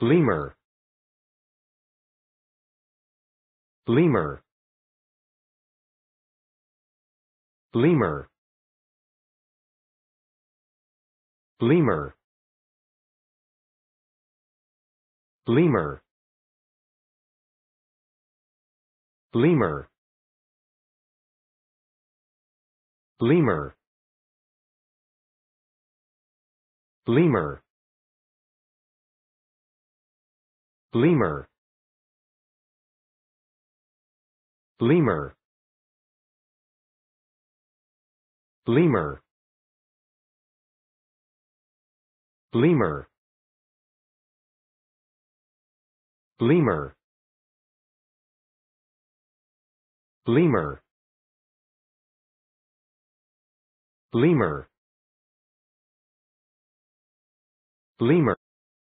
Lemur Lemur Lemur Lemur Lemur Lemur Lemur Lemur lemur lemur lemur lemur lemur lemur lemur lemur